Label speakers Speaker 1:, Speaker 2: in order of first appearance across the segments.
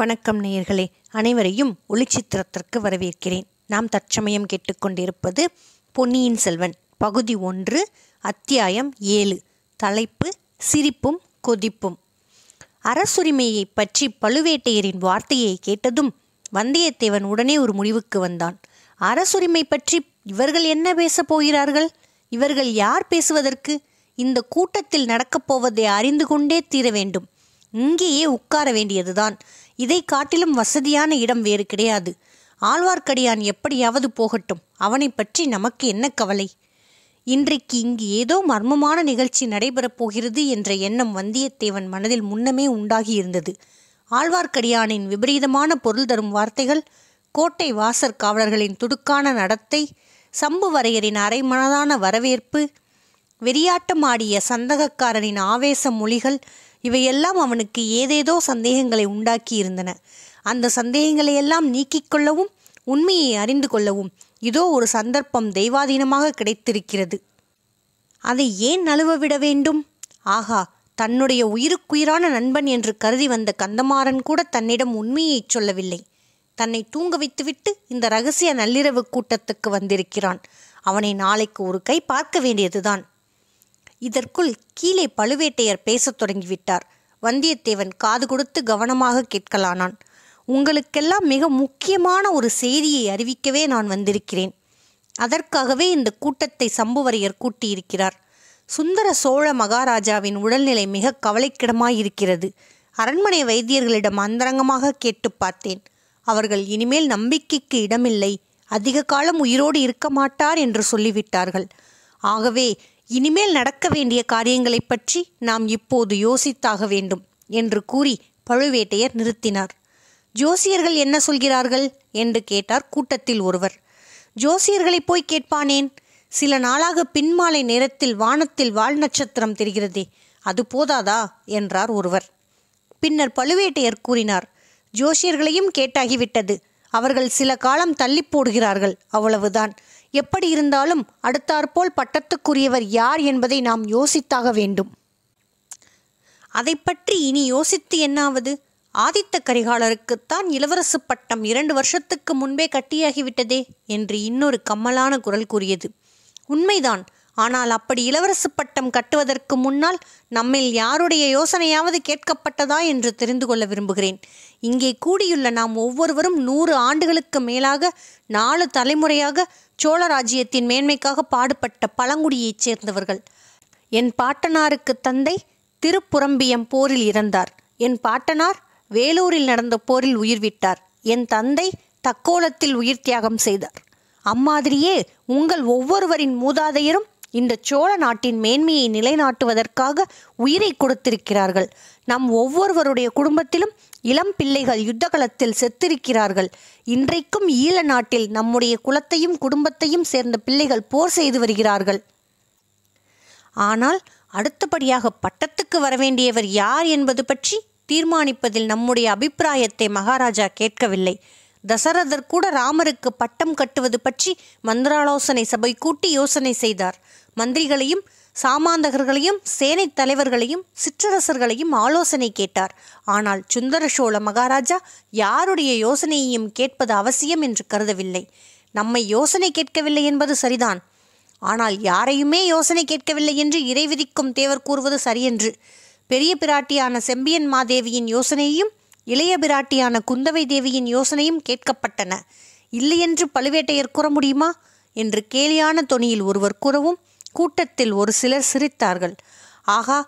Speaker 1: வணக்கம் நேயர்களே அனைவரையும் ஒளிச்சித்திரத்திற்கு வரவேற்கிறேன் நாம் தற்சமயம் கேட்டுக்கொண்டிருப்பது பொன்னியின் செல்வன் பகுதி ஒன்று அத்தியாயம் ஏழு தலைப்பு சிரிப்பும் கொதிப்பும் அரசுரிமையை பற்றி பழுவேட்டையரின் வார்த்தையை கேட்டதும் வந்தியத்தேவன் உடனே ஒரு முடிவுக்கு வந்தான் அரசுரிமை பற்றி இவர்கள் என்ன பேசப் போகிறார்கள் இவர்கள் யார் பேசுவதற்கு இந்த கூட்டத்தில் நடக்கப் போவதை அறிந்து கொண்டே தீர வேண்டும் இங்கேயே உட்கார வேண்டியதுதான் இதை காட்டிலும் வசதியான இடம் வேறு கிடையாது ஆழ்வார்க்கடியான் எப்படியாவது போகட்டும் அவனை பற்றி நமக்கு என்ன கவலை இன்றைக்கு இங்கு ஏதோ மர்மமான நிகழ்ச்சி நடைபெறப் போகிறது என்ற எண்ணம் வந்தியத்தேவன் மனதில் முன்னமே உண்டாகியிருந்தது ஆழ்வார்க்கடியானின் விபரீதமான பொருள் தரும் வார்த்தைகள் கோட்டை வாசற் காவலர்களின் துடுக்கான நடத்தை சம்புவரையரின் அரைமனதான வரவேற்பு வெறியாட்டமாடிய சந்தகக்காரனின் ஆவேச மொழிகள் இவையெல்லாம் அவனுக்கு ஏதேதோ சந்தேகங்களை உண்டாக்கி இருந்தன அந்த சந்தேகங்களை எல்லாம் நீக்கிக்கொள்ளவும் உண்மையை அறிந்து கொள்ளவும் இதோ ஒரு சந்தர்ப்பம் தெய்வாதீனமாக கிடைத்திருக்கிறது அதை ஏன் நழுவ விட வேண்டும் ஆகா தன்னுடைய உயிருக்குயிரான நண்பன் என்று கருதி வந்த கந்தமாறன் கூட தன்னிடம் உண்மையை சொல்லவில்லை தன்னை தூங்க வைத்துவிட்டு இந்த ரகசிய நள்ளிரவு கூட்டத்துக்கு வந்திருக்கிறான் அவனை நாளைக்கு ஒரு கை பார்க்க வேண்டியதுதான் இதற்குள் கீழே பழுவேட்டையர் பேசத் தொடங்கிவிட்டார் வந்தியத்தேவன் காது கொடுத்து கவனமாக கேட்கலானான் உங்களுக்கெல்லாம் மிக முக்கியமான ஒரு செய்தியை அறிவிக்கவே நான் வந்திருக்கிறேன் அதற்காகவே இந்த கூட்டத்தை சம்புவரையர் கூட்டியிருக்கிறார் சுந்தர சோழ மகாராஜாவின் உடல்நிலை மிக கவலைக்கிடமாயிருக்கிறது அரண்மனை வைத்தியர்களிடம் அந்தரங்கமாக கேட்டு பார்த்தேன் அவர்கள் இனிமேல் நம்பிக்கைக்கு இடமில்லை அதிக காலம் உயிரோடு இருக்க மாட்டார் என்று சொல்லிவிட்டார்கள் ஆகவே இனிமேல் நடக்க வேண்டிய காரியங்களைப் பற்றி நாம் இப்போது யோசித்தாக வேண்டும் என்று கூறி பழுவேட்டையர் நிறுத்தினார் ஜோசியர்கள் என்ன சொல்கிறார்கள் என்று கேட்டார் கூட்டத்தில் ஒருவர் ஜோசியர்களை போய் கேட்பானேன் சில நாளாக பின்மாலை நேரத்தில் வானத்தில் வால் நட்சத்திரம் தெரிகிறதே அது போதாதா என்றார் ஒருவர் பின்னர் பழுவேட்டையர் கூறினார் ஜோசியர்களையும் கேட்டாகிவிட்டது அவர்கள் சில காலம் தள்ளி போடுகிறார்கள் அவ்வளவுதான் எப்படி இருந்தாலும் அடுத்தாற்போல் பட்டத்துக்குரியவர் யார் என்பதை நாம் யோசித்தாக வேண்டும் அதை பற்றி இனி யோசித்து என்னாவது ஆதித்த கரிகாலருக்குத்தான் இளவரசு பட்டம் இரண்டு வருஷத்துக்கு முன்பே கட்டியாகிவிட்டதே என்று இன்னொரு கம்மலான குரல் கூறியது உண்மைதான் ஆனால் அப்படி இளவரசு பட்டம் கட்டுவதற்கு முன்னால் நம்மில் யாருடைய யோசனையாவது கேட்கப்பட்டதா என்று தெரிந்து கொள்ள விரும்புகிறேன் இங்கே கூடியுள்ள நாம் ஒவ்வொருவரும் நூறு ஆண்டுகளுக்கு மேலாக நாலு தலைமுறையாக சோழ ராஜ்யத்தின் மேன்மைக்காக பாடுபட்ட பழங்குடியைச் சேர்ந்தவர்கள் என் பாட்டனாருக்கு தந்தை திருப்புரம்பியம் போரில் இறந்தார் என் பாட்டனார் வேலூரில் நடந்த போரில் உயிர்விட்டார் என் தந்தை தக்கோலத்தில் உயிர் தியாகம் செய்தார் அம்மாதிரியே உங்கள் ஒவ்வொருவரின் மூதாதையரும் இந்த சோழ நாட்டின் மேன்மையை நிலைநாட்டுவதற்காக உயிரை கொடுத்திருக்கிறார்கள் நம் ஒவ்வொருவருடைய குடும்பத்திலும் இளம் பிள்ளைகள் யுத்தகலத்தில் செத்திருக்கிறார்கள் இன்றைக்கும் ஈழ நாட்டில் நம்முடைய குலத்தையும் குடும்பத்தையும் சேர்ந்த பிள்ளைகள் போர் செய்து வருகிறார்கள் ஆனால் அடுத்தபடியாக பட்டத்துக்கு வரவேண்டியவர் யார் என்பது பற்றி தீர்மானிப்பதில் நம்முடைய அபிப்பிராயத்தை மகாராஜா கேட்கவில்லை தசரதர் கூட ராமருக்கு பட்டம் கட்டுவது பற்றி மந்திராலோசனை சபை கூட்டி யோசனை செய்தார் மந்திரிகளையும் சாமாந்தகர்களையும் சேனைத் தலைவர்களையும் சிற்றரசர்களையும் ஆலோசனை கேட்டார் ஆனால் சுந்தர சோழ மகாராஜா யாருடைய யோசனையையும் கேட்பது அவசியம் என்று கருதவில்லை நம்மை யோசனை கேட்கவில்லை என்பது சரிதான் ஆனால் யாரையுமே யோசனை கேட்கவில்லை என்று இறைவிதிக்கும் தேவர் கூறுவது சரியென்று பெரிய பிராட்டியான செம்பியன் மாதேவியின் யோசனையும் இளைய பிராட்டியான குந்தவை தேவியின் யோசனையும் கேட்கப்பட்டன இல்லையென்று பழுவேட்டையர் கூற முடியுமா என்று கேலியான தொனியில் ஒருவர் கூறவும் கூட்டத்தில் ஒரு சிலர் சிரித்தார்கள் ஆகா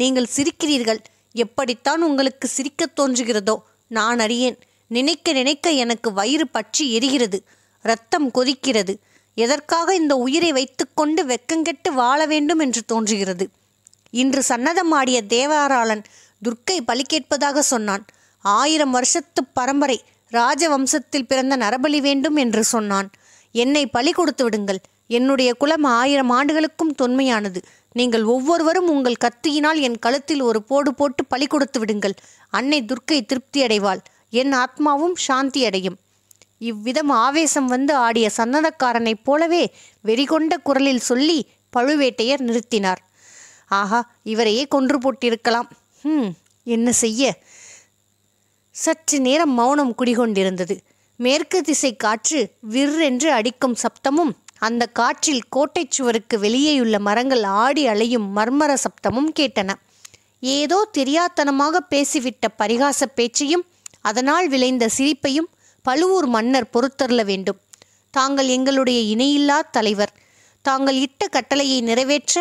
Speaker 1: நீங்கள் சிரிக்கிறீர்கள் எப்படித்தான் உங்களுக்கு சிரிக்கத் தோன்றுகிறதோ நான் அறியேன் நினைக்க நினைக்க எனக்கு வயிறு பற்றி எரிகிறது ரத்தம் கொதிக்கிறது எதற்காக இந்த உயிரை வைத்துக்கொண்டு வெக்கங்கெட்டு வாழ வேண்டும் என்று தோன்றுகிறது இன்று சன்னதம் ஆடிய தேவாராளன் துர்க்கை பலி கேட்பதாக சொன்னான் ஆயிரம் வருஷத்து பரம்பரை ராஜவம்சத்தில் பிறந்த நரபலி வேண்டும் என்று சொன்னான் என்னை பலி கொடுத்து விடுங்கள் என்னுடைய குலம் ஆயிரம் ஆண்டுகளுக்கும் தொன்மையானது நீங்கள் ஒவ்வொருவரும் உங்கள் கத்தியினால் என் கழுத்தில் ஒரு போடு போட்டு பழி கொடுத்து விடுங்கள் அன்னை துர்க்கை திருப்தி அடைவாள் என் ஆத்மாவும் சாந்தி அடையும் இவ்விதம் ஆவேசம் வந்து ஆடிய சன்னதக்காரனைப் போலவே வெறிகொண்ட குரலில் சொல்லி பழுவேட்டையர் நிறுத்தினார் ஆஹா இவரையே கொன்று போட்டிருக்கலாம் ம் என்ன செய்ய சற்று நேரம் மௌனம் குடிகொண்டிருந்தது மேற்கு திசை காற்று விற்றென்று அடிக்கும் சப்தமும் அந்த காற்றில் கோட்டைச் சுவருக்கு வெளியேயுள்ள மரங்கள் ஆடி அலையும் மர்மர சப்தமும் கேட்டன ஏதோ தெரியாத்தனமாக பேசிவிட்ட பரிகாச பேச்சையும் அதனால் விளைந்த சிரிப்பையும் பழுவூர் மன்னர் பொறுத்தருள வேண்டும் தாங்கள் எங்களுடைய இணையில்லா தலைவர் தாங்கள் இட்ட கட்டளையை நிறைவேற்ற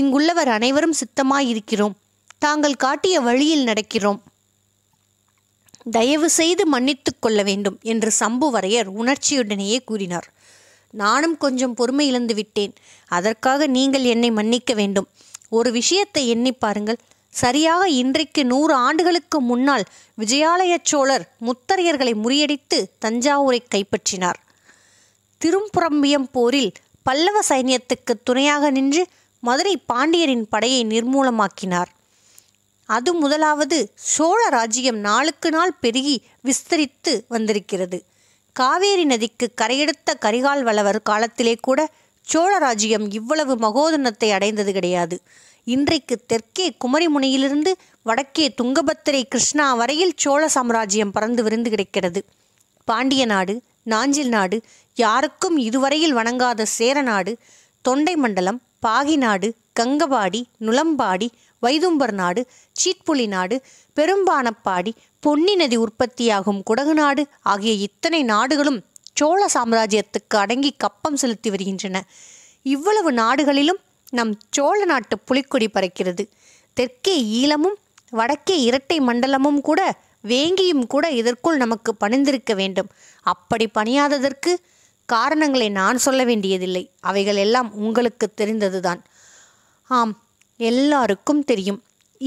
Speaker 1: இங்குள்ளவர் அனைவரும் சித்தமாயிருக்கிறோம் தாங்கள் காட்டிய வழியில் நடக்கிறோம் தயவு செய்து மன்னித்து கொள்ள வேண்டும் என்று சம்புவரையர் உணர்ச்சியுடனேயே கூறினார் நானும் கொஞ்சம் பொறுமை இழந்து விட்டேன் அதற்காக நீங்கள் என்னை மன்னிக்க வேண்டும் ஒரு விஷயத்தை எண்ணி பாருங்கள் சரியாக இன்றைக்கு நூறு ஆண்டுகளுக்கு முன்னால் விஜயாலய சோழர் முத்தரையர்களை முறியடித்து தஞ்சாவூரை கைப்பற்றினார் திரும்புரம்பியம் போரில் பல்லவ சைன்யத்துக்கு துணையாக நின்று மதுரை பாண்டியரின் படையை நிர்மூலமாக்கினார் அது முதலாவது சோழ ராஜ்யம் நாளுக்கு நாள் பெருகி விஸ்தரித்து வந்திருக்கிறது காவேரி நதிக்கு கரையெடுத்த கரிகால் வளவர் காலத்திலே கூட சோழ இவ்வளவு மகோதனத்தை அடைந்தது கிடையாது இன்றைக்கு தெற்கே குமரிமுனையிலிருந்து வடக்கே துங்கபத்திரை கிருஷ்ணா வரையில் சோழ சாம்ராஜ்யம் பறந்து விருந்து கிடைக்கிறது பாண்டிய நாடு நாஞ்சில் நாடு யாருக்கும் இதுவரையில் வணங்காத சேர நாடு தொண்டை மண்டலம் பாகி நாடு கங்கபாடி நுளம்பாடி வைதும்பர் நாடு சீட்புலி நாடு பெரும்பானப்பாடி பொன்னி நதி உற்பத்தியாகும் குடகுநாடு ஆகிய இத்தனை நாடுகளும் சோழ சாம்ராஜ்யத்துக்கு அடங்கி கப்பம் செலுத்தி வருகின்றன இவ்வளவு நாடுகளிலும் நம் சோழ நாட்டு புலிக்கொடி பறக்கிறது தெற்கே ஈழமும் வடக்கே இரட்டை மண்டலமும் கூட வேங்கியும் கூட இதற்குள் நமக்கு பணிந்திருக்க வேண்டும் அப்படி பணியாததற்கு காரணங்களை நான் சொல்ல வேண்டியதில்லை அவைகள் எல்லாம் உங்களுக்கு தெரிந்ததுதான் ஆம் எல்லாருக்கும் தெரியும்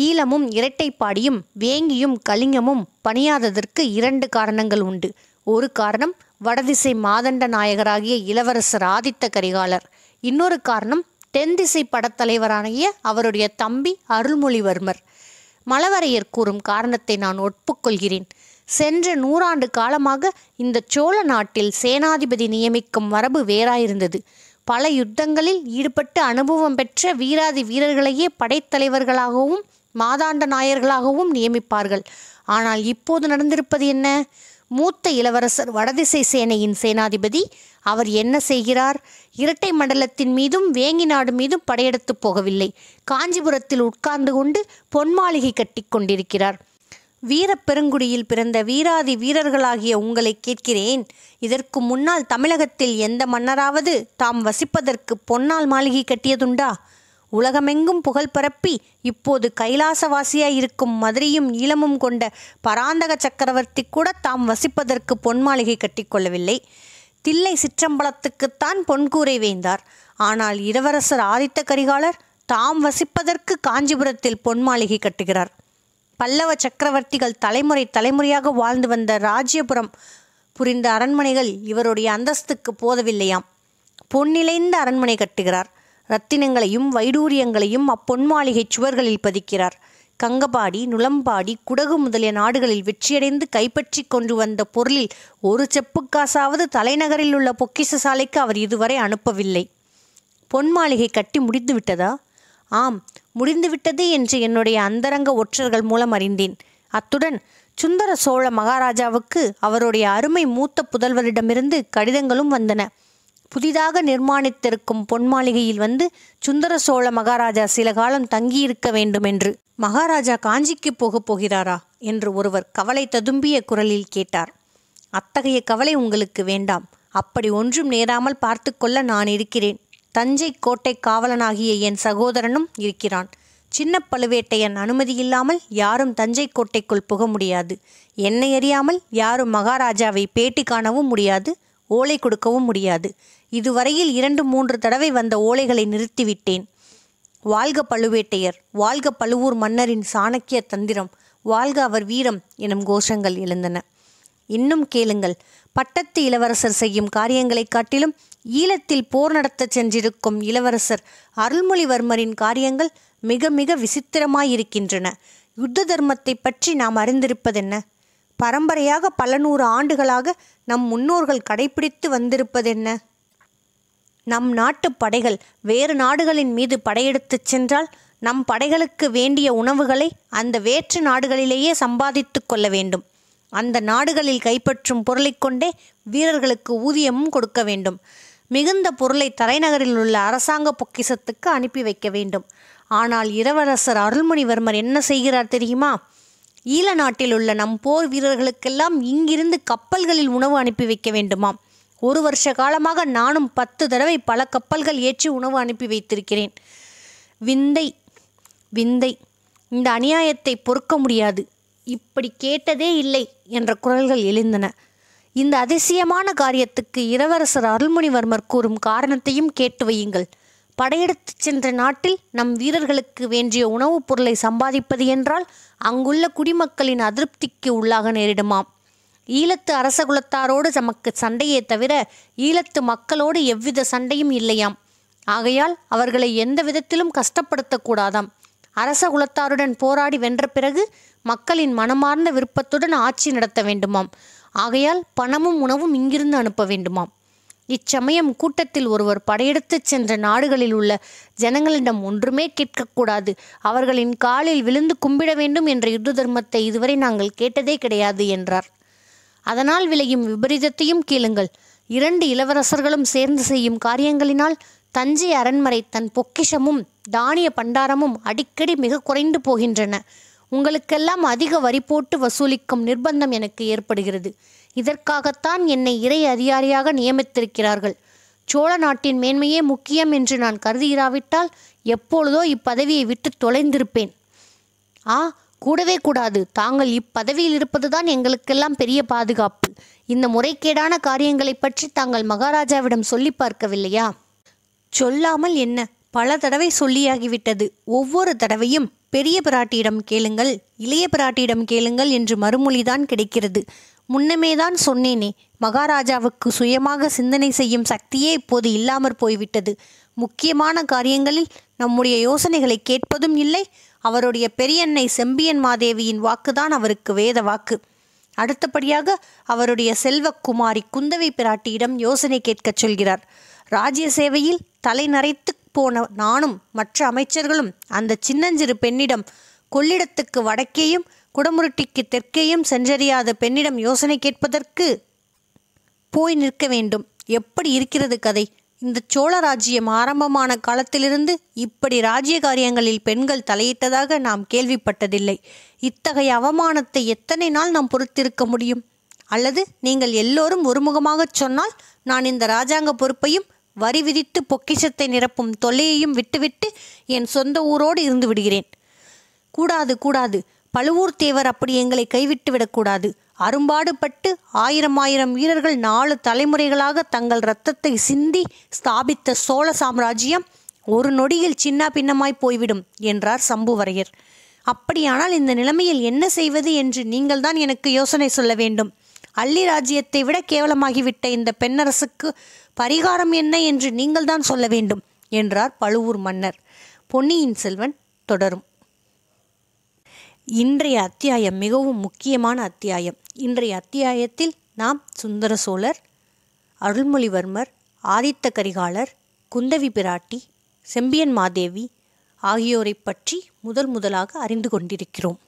Speaker 1: ஈழமும் இரட்டைப்பாடியும் வேங்கியும் கலிங்கமும் பணியாததற்கு இரண்டு காரணங்கள் உண்டு ஒரு காரணம் வடதிசை மாதண்ட நாயகராகிய இளவரசர் ஆதித்த கரிகாலர் இன்னொரு காரணம் தென்திசை படத்தலைவரானிய அவருடைய தம்பி அருள்மொழிவர்மர் மலவரையர் கூறும் காரணத்தை நான் ஒப்புக்கொள்கிறேன் சென்ற நூறாண்டு காலமாக இந்த சோழ நாட்டில் சேனாதிபதி நியமிக்கும் மரபு வேறாயிருந்தது பல யுத்தங்களில் ஈடுபட்டு அனுபவம் பெற்ற வீராதி வீரர்களையே படைத்தலைவர்களாகவும் மாதாண்ட நாயர்களாகவும் நியமிப்பார்கள் ஆனால் இப்போது நடந்திருப்பது என்ன மூத்த இளவரசர் வடதிசை சேனையின் சேனாதிபதி அவர் என்ன செய்கிறார் இரட்டை மண்டலத்தின் மீதும் வேங்கி நாடு மீதும் படையெடுத்து போகவில்லை காஞ்சிபுரத்தில் உட்கார்ந்து கொண்டு பொன் மாளிகை கட்டி கொண்டிருக்கிறார் வீர பெருங்குடியில் பிறந்த வீராதி வீரர்களாகிய உங்களை கேட்கிறேன் இதற்கு முன்னால் தமிழகத்தில் எந்த மன்னராவது தாம் வசிப்பதற்கு பொன்னால் மாளிகை கட்டியதுண்டா உலகமெங்கும் புகழ் பரப்பி இப்போது கைலாசவாசியாய் இருக்கும் மதுரையும் ஈழமும் கொண்ட பராந்தக சக்கரவர்த்தி கூட தாம் வசிப்பதற்கு பொன் மாளிகை கட்டிக்கொள்ளவில்லை தில்லை சிற்றம்பலத்துக்குத்தான் பொன்கூரை வேந்தார் ஆனால் இளவரசர் ஆதித்த கரிகாலர் தாம் வசிப்பதற்கு காஞ்சிபுரத்தில் பொன் மாளிகை கட்டுகிறார் பல்லவ சக்கரவர்த்திகள் தலைமுறை தலைமுறையாக வாழ்ந்து வந்த ராஜ்யபுரம் புரிந்த அரண்மனைகள் இவருடைய அந்தஸ்துக்கு போதவில்லையாம் பொன்னிலைந்த அரண்மனை கட்டுகிறார் ரத்தினங்களையும் வைடூரியங்களையும் அப்பொன் மாளிகைச் சுவர்களில் பதிக்கிறார் கங்கபாடி நுளம்பாடி குடகு முதலிய நாடுகளில் வெற்றியடைந்து கைப்பற்றி கொண்டு வந்த பொருளில் ஒரு செப்புக்காசாவது தலைநகரில் உள்ள பொக்கிச சாலைக்கு அவர் இதுவரை அனுப்பவில்லை பொன் மாளிகை கட்டி முடிந்து விட்டதா ஆம் முடிந்துவிட்டது என்று என்னுடைய அந்தரங்க ஒற்றர்கள் மூலம் அறிந்தேன் அத்துடன் சுந்தர சோழ மகாராஜாவுக்கு அவருடைய அருமை மூத்த புதல்வரிடமிருந்து கடிதங்களும் வந்தன புதிதாக நிர்மாணித்திருக்கும் பொன் மாளிகையில் வந்து சுந்தர சோழ மகாராஜா சில காலம் தங்கியிருக்க வேண்டும் என்று மகாராஜா காஞ்சிக்கு போகப் போகிறாரா என்று ஒருவர் கவலை ததும்பிய குரலில் கேட்டார் அத்தகைய கவலை உங்களுக்கு வேண்டாம் அப்படி ஒன்றும் நேராமல் பார்த்து கொள்ள நான் இருக்கிறேன் தஞ்சை கோட்டை காவலனாகிய என் சகோதரனும் இருக்கிறான் சின்ன பழுவேட்டையன் அனுமதி இல்லாமல் யாரும் தஞ்சை கோட்டைக்குள் புக முடியாது என்னை அறியாமல் யாரும் மகாராஜாவை பேட்டி காணவும் முடியாது ஓலை கொடுக்கவும் முடியாது இதுவரையில் இரண்டு மூன்று தடவை வந்த ஓலைகளை நிறுத்திவிட்டேன் வாழ்க பழுவேட்டையர் வாழ்க பழுவூர் மன்னரின் சாணக்கிய தந்திரம் வாழ்க அவர் வீரம் எனும் கோஷங்கள் எழுந்தன இன்னும் கேளுங்கள் பட்டத்து இளவரசர் செய்யும் காரியங்களைக் காட்டிலும் ஈழத்தில் போர் நடத்த சென்றிருக்கும் இளவரசர் அருள்மொழிவர்மரின் காரியங்கள் மிக மிக விசித்திரமாயிருக்கின்றன யுத்த தர்மத்தை பற்றி நாம் அறிந்திருப்பதென்ன பரம்பரையாக பல நூறு ஆண்டுகளாக நம் முன்னோர்கள் கடைபிடித்து வந்திருப்பதென்ன நம் நாட்டு படைகள் வேறு நாடுகளின் மீது படையெடுத்துச் சென்றால் நம் படைகளுக்கு வேண்டிய உணவுகளை அந்த வேற்று நாடுகளிலேயே சம்பாதித்து கொள்ள வேண்டும் அந்த நாடுகளில் கைப்பற்றும் பொருளை கொண்டே வீரர்களுக்கு ஊதியமும் கொடுக்க வேண்டும் மிகுந்த பொருளை தலைநகரில் உள்ள அரசாங்க பொக்கிசத்துக்கு அனுப்பி வைக்க வேண்டும் ஆனால் இளவரசர் அருள்மொழிவர்மர் என்ன செய்கிறார் தெரியுமா ஈழ நாட்டில் உள்ள நம் போர் வீரர்களுக்கெல்லாம் இங்கிருந்து கப்பல்களில் உணவு அனுப்பி வைக்க வேண்டுமாம் ஒரு வருஷ காலமாக நானும் பத்து தடவை பல கப்பல்கள் ஏற்றி உணவு அனுப்பி வைத்திருக்கிறேன் விந்தை விந்தை இந்த அநியாயத்தை பொறுக்க முடியாது இப்படி கேட்டதே இல்லை என்ற குரல்கள் எழுந்தன இந்த அதிசயமான காரியத்துக்கு இளவரசர் அருள்மொழிவர்மர் கூறும் காரணத்தையும் கேட்டு வையுங்கள் படையெடுத்து சென்ற நாட்டில் நம் வீரர்களுக்கு வேண்டிய உணவுப் பொருளை சம்பாதிப்பது என்றால் அங்குள்ள குடிமக்களின் அதிருப்திக்கு உள்ளாக நேரிடுமாம் ஈழத்து அரச குலத்தாரோடு தமக்கு சண்டையே தவிர ஈழத்து மக்களோடு எவ்வித சண்டையும் இல்லையாம் ஆகையால் அவர்களை எந்த விதத்திலும் கஷ்டப்படுத்தக்கூடாதாம் அரச குலத்தாருடன் போராடி வென்ற பிறகு மக்களின் மனமார்ந்த விருப்பத்துடன் ஆட்சி நடத்த வேண்டுமாம் ஆகையால் பணமும் உணவும் இங்கிருந்து அனுப்ப வேண்டுமாம் இச்சமயம் கூட்டத்தில் ஒருவர் படையெடுத்துச் சென்ற நாடுகளில் உள்ள ஜனங்களிடம் ஒன்றுமே கேட்கக்கூடாது அவர்களின் காலில் விழுந்து கும்பிட வேண்டும் என்ற யுத்த தர்மத்தை இதுவரை நாங்கள் கேட்டதே கிடையாது என்றார் அதனால் விளையும் விபரீதத்தையும் கேளுங்கள் இரண்டு இளவரசர்களும் சேர்ந்து செய்யும் காரியங்களினால் தஞ்சை அரண்மனை தன் பொக்கிஷமும் தானிய பண்டாரமும் அடிக்கடி மிக குறைந்து போகின்றன உங்களுக்கெல்லாம் அதிக வரி போட்டு வசூலிக்கும் நிர்பந்தம் எனக்கு ஏற்படுகிறது இதற்காகத்தான் என்னை இறை அதிகாரியாக நியமித்திருக்கிறார்கள் சோழ நாட்டின் மேன்மையே முக்கியம் என்று நான் கருதுகிறாவிட்டால் எப்பொழுதோ இப்பதவியை விட்டு தொலைந்திருப்பேன் ஆ கூடவே கூடாது தாங்கள் இப்பதவியில் இருப்பதுதான் எங்களுக்கெல்லாம் பெரிய பாதுகாப்பு இந்த முறைகேடான காரியங்களை பற்றி தாங்கள் மகாராஜாவிடம் சொல்லி பார்க்கவில்லையா சொல்லாமல் என்ன பல தடவை சொல்லியாகிவிட்டது ஒவ்வொரு தடவையும் பெரிய பிராட்டியிடம் கேளுங்கள் இளைய பிராட்டியிடம் கேளுங்கள் என்று மறுமொழிதான் கிடைக்கிறது முன்னமே தான் சொன்னேனே மகாராஜாவுக்கு சுயமாக சிந்தனை செய்யும் சக்தியே இப்போது இல்லாமற் போய்விட்டது முக்கியமான காரியங்களில் நம்முடைய யோசனைகளை கேட்பதும் இல்லை அவருடைய பெரியன்னை செம்பியன் மாதேவியின் வாக்குதான் அவருக்கு வேத வாக்கு அடுத்தபடியாக அவருடைய செல்வக்குமாரி குந்தவை பிராட்டியிடம் யோசனை கேட்கச் சொல்கிறார் ராஜ்ய சேவையில் தலை நரைத்து போன நானும் மற்ற அமைச்சர்களும் அந்த சின்னஞ்சிறு பெண்ணிடம் கொள்ளிடத்துக்கு வடக்கேயும் குடமுருட்டிக்கு தெற்கேயும் சென்றறியாத பெண்ணிடம் யோசனை கேட்பதற்கு போய் நிற்க வேண்டும் எப்படி இருக்கிறது கதை இந்த சோழ ராஜ்யம் ஆரம்பமான காலத்திலிருந்து இப்படி ராஜ்ய காரியங்களில் பெண்கள் தலையிட்டதாக நாம் கேள்விப்பட்டதில்லை இத்தகைய அவமானத்தை எத்தனை நாள் நாம் பொறுத்திருக்க முடியும் அல்லது நீங்கள் எல்லோரும் ஒருமுகமாகச் சொன்னால் நான் இந்த ராஜாங்க பொறுப்பையும் வரி விதித்து பொக்கிஷத்தை நிரப்பும் தொல்லையையும் விட்டுவிட்டு என் சொந்த ஊரோடு இருந்து விடுகிறேன் கூடாது கூடாது பழுவூர் தேவர் அப்படி எங்களை கைவிட்டு விடக்கூடாது அரும்பாடுபட்டு ஆயிரம் ஆயிரம் வீரர்கள் நாலு தலைமுறைகளாக தங்கள் இரத்தத்தை சிந்தி ஸ்தாபித்த சோழ சாம்ராஜ்யம் ஒரு நொடியில் சின்ன பின்னமாய் போய்விடும் என்றார் சம்புவரையர் அப்படியானால் இந்த நிலைமையில் என்ன செய்வது என்று நீங்கள்தான் எனக்கு யோசனை சொல்ல வேண்டும் அள்ளி ராஜ்யத்தை விட கேவலமாகிவிட்ட இந்த பெண்ணரசுக்கு பரிகாரம் என்ன என்று நீங்கள்தான் சொல்ல வேண்டும் என்றார் பழுவூர் மன்னர் பொன்னியின் செல்வன் தொடரும் இன்றைய அத்தியாயம் மிகவும் முக்கியமான அத்தியாயம் இன்றைய அத்தியாயத்தில் நாம் சுந்தர சோழர் அருள்மொழிவர்மர் ஆதித்த கரிகாலர் குந்தவி பிராட்டி செம்பியன் மாதேவி ஆகியோரை பற்றி முதல் முதலாக அறிந்து கொண்டிருக்கிறோம்